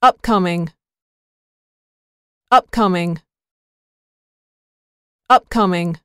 upcoming upcoming upcoming